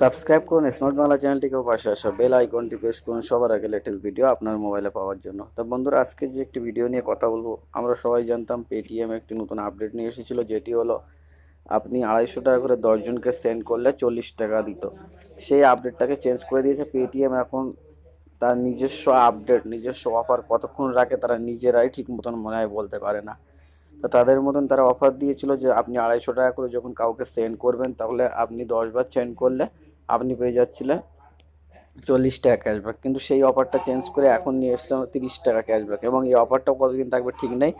subscribe করুন smart Bangla চ্যানেলটিকে পাশে আসা বেল আইকনটি প্রেস করুন সবার আগে লেটেস্ট ভিডিও আপনার মোবাইলে পাওয়ার জন্য তো বন্ধুরা আজকে যে একটি ভিডিও নিয়ে কথা বলবো আমরা সবাই জানতাম পেটিএম একটি নতুন আপডেট নিয়ে এসেছিল যেটি হলো আপনি আড়াইশো টাকা করে দশজনকে সেন্ড করলে চল্লিশ টাকা দিত সেই আপডেটটাকে চেঞ্জ করে দিয়েছে পেটিএম এখন তার নিজস্ব আপডেট নিজস্ব অফার কতক্ষণ রাখে তারা নিজেরাই ঠিক মতন মনে হয় বলতে পারে না তো তাদের মতন তারা অফার দিয়েছিল যে আপনি আড়াইশো টাকা করে যখন কাউকে সেন্ড করবেন তাহলে আপনি দশবার সেন্ড করলে আপনি পেয়ে যাচ্ছিলেন চল্লিশ টাকা ক্যাশব্যাক কিন্তু সেই অফারটা চেঞ্জ করে এখন নিয়ে এসছে তিরিশ টাকা ক্যাশব্যাক এবং এই অফারটাও কতদিন থাকবে ঠিক নেই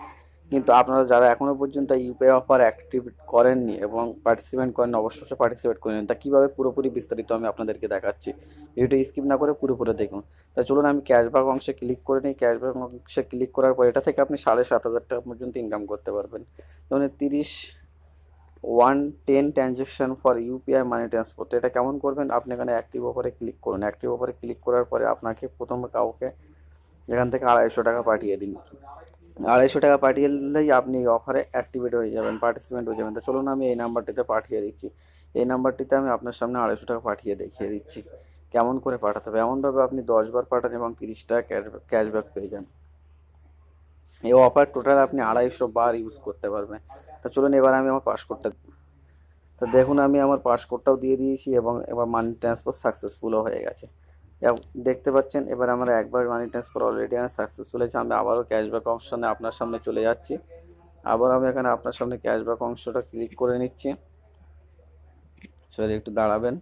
কিন্তু আপনারা যারা এখনও পর্যন্ত ইউপিআই অফার অ্যাক্টিভ করেননি এবং পার্টিসিপেট করেন অবশ্যই পার্টিসিপেট করে নিন তা কীভাবে পুরোপুরি বিস্তারিত আমি আপনাদেরকে দেখাচ্ছি ভিডিওটা স্কিপ না করে পুরোপুরি দেখুন তা চলুন আমি ক্যাশব্যাক অংশে ক্লিক করে নিই ক্যাশব্যাক অংশে ক্লিক করার পর এটা থেকে আপনি সাড়ে সাত হাজার টাকা পর্যন্ত ইনকাম করতে পারবেন যেমন তিরিশ one ten transaction for UPI money transfer তো এটা কেমন করবেন আপনি এখানে অ্যাক্টিভ অফারে ক্লিক করুন অ্যাক্টিভ অফারে ক্লিক করার পরে আপনাকে প্রথমে কাউকে এখান থেকে আড়াইশো টাকা পাঠিয়ে দিন আড়াইশো টাকা পাঠিয়ে দিলেই আপনি অফারে অ্যাক্টিভেট হয়ে যাবেন পার্টিসিপেন্ট হয়ে যাবেন তো চলুন আমি এই নাম্বারটিতে পাঠিয়ে দিচ্ছি এই নাম্বারটিতে আমি আপনার সামনে আড়াইশো টাকা পাঠিয়ে দেখিয়ে দিচ্ছি কেমন করে পাঠাতে হবে এমনভাবে আপনি দশবার পাঠান এবং তিরিশ টাকা ক্যাশব্যাক পেয়ে যান এই অফার টোটাল আপনি আড়াইশো বার ইউজ করতে পারবেন তো চলুন এবার আমি আমার পাসপোর্টটা তো দেখুন আমি আমার পাসপোর্টটাও দিয়ে দিয়েছি এবং এবার মানি ট্রান্সফার সাকসেসফুলও হয়ে গেছে দেখতে পাচ্ছেন এবার আমরা একবার মানি ট্রান্সফার অলরেডি আমার সাকসেসফুল হয়েছে আমি আবারও ক্যাশব্যাক নিয়ে আপনার সামনে চলে যাচ্ছি আবার আমি এখানে আপনার সামনে ক্যাশব্যাক অংশটা ক্লিক করে নিচ্ছি সরি একটু দাঁড়াবেন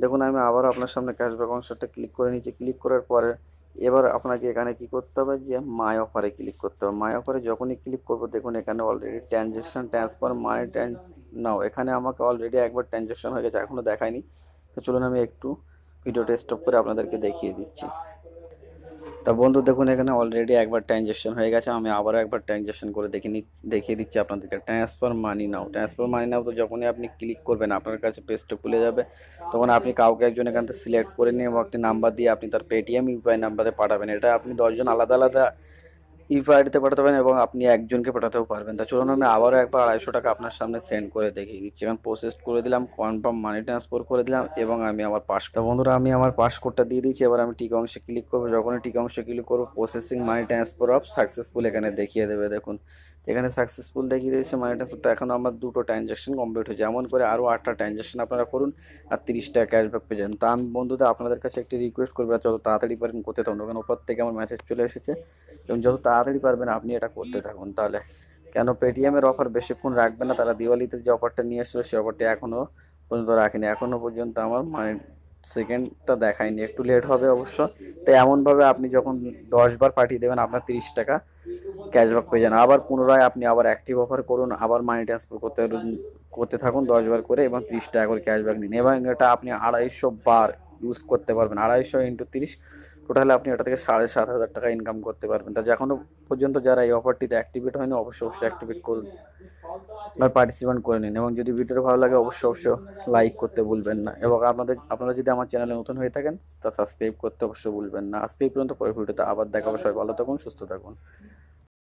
দেখুন আমি আবারও আপনার সামনে ক্যাশব্যাক অংশটা ক্লিক করে নিচ্ছি ক্লিক করার পরে এবার আপনাকে এখানে কি করতে হবে যে মাই অফারে ক্লিক করতে হবে মাই অফারে যখনই ক্লিক করব দেখুন এখানে অলরেডি ট্রানজ্যাকশান ট্রান্সফার মানি ট্রান নাও এখানে আমাকে অলরেডি একবার ট্রানজ্যাকশান হয়ে গেছে এখনও দেখায়নি তো চলুন আমি একটু ভিডিওটা স্টপ করে আপনাদেরকে দেখিয়ে দিচ্ছি তা বন্ধু দেখুন এখানে অলরেডি একবার ট্রানজ্যাকশন হয়ে গেছে আমি আবারও একবার ট্রানজ্যাকশন করে দেখে দেখিয়ে দিচ্ছি আপনাদেরকে ট্রান্সফার মানি নাও ট্রান্সফার মানি নাও তো যখনই আপনি ক্লিক করবেন আপনার কাছে পেজটা খুলে যাবে তখন আপনি কাউকে একজন এখান থেকে সিলেক্ট করে নিয়ে একটি নাম্বার দিয়ে আপনি তার পেটিএম ইউপিআই নাম্বারে পাঠাবেন এটা আপনি দশজন আলাদা আলাদা ইফ আইডিতে পাঠাতে পারেন এবং আপনি একজনকে পাঠাতেও পারবেন তা চলুন আমি আবারও একবার আড়াইশো টাকা আপনার সামনে সেন্ড করে দেখিয়ে দিচ্ছি এবং প্রসেস করে দিলাম কনফার্ম মানি ট্রান্সফার করে দিলাম এবং আমি আমার পাস বন্ধুরা আমি আমার পাস দিয়ে দিচ্ছি এবার আমি টিক অংশে ক্লিক করবো যখনই টিক অংশে ক্লিক করবো processing money transfer of successful এখানে দেখিয়ে দেবে দেখুন এখানে সাকসেসফুল দেখিয়ে রয়েছে মানিটা তো এখন আমার দুটো ট্রানজ্যাকশন কমপ্লিট হয়েছে এমন করে আরও আটটা ট্রানজ্যাকশন আপনারা করুন আর তিরিশটা ক্যাশব্যাক পেয়ে যান তা আমি বন্ধুদের আপনাদের কাছে একটি রিকোয়েস্ট করবো যত তাড়াতাড়ি পারেন করতে থাকুন ওখানে ওপর থেকে আমার মেসেজ চলে এসেছে এবং যত তাড়াতাড়ি পারবেন আপনি এটা করতে থাকুন তাহলে কেন পেটিএমের অফার বেশিক্ষণ রাখবে না তারা দিওয়ালিতে যে অফারটা নিয়ে এসেছিলো সেই অফারটা এখনও পর্যন্ত রাখেনি এখনও পর্যন্ত আমার মানে সেকেন্ডটা দেখায়নি একটু লেট হবে অবশ্য তো এমনভাবে আপনি যখন দশবার পাঠিয়ে দেবেন আপনার তিরিশ টাকা ক্যাশব্যাক পেয়ে যান আবার পুনরায় আপনি আবার অ্যাক্টিভ অফার করুন আবার মানি ট্রান্সফার করতে করতে থাকুন দশবার করে এবং তিরিশ টাকা করে ক্যাশব্যাক নিন এবং এটা আপনি আড়াইশো বার ইউজ করতে পারবেন আড়াইশো ইন্টু তিরিশ টোটালে আপনি ওটা থেকে সাড়ে সাত হাজার টাকা ইনকাম করতে পারবেন তা এখনও পর্যন্ত যারা এই অফারটিতে অ্যাক্টিভেট হয়নি অবশ্যই অবশ্যই অ্যাক্টিভেট করুন আর পার্টিসিপেন্ট করে নিন এবং যদি ভিডিওটা ভালো লাগে অবশ্যই অবশ্যই লাইক করতে ভুলবেন না এবং আপনাদের আপনারা যদি আমার চ্যানেলে নতুন হয়ে থাকেন তা সাবস্ক্রাইব করতে অবশ্যই ভুলবেন না আজকে এই পর্যন্ত পরের ভিডিওতে আবার দেখাবো সবাই ভালো থাকুন সুস্থ থাকুন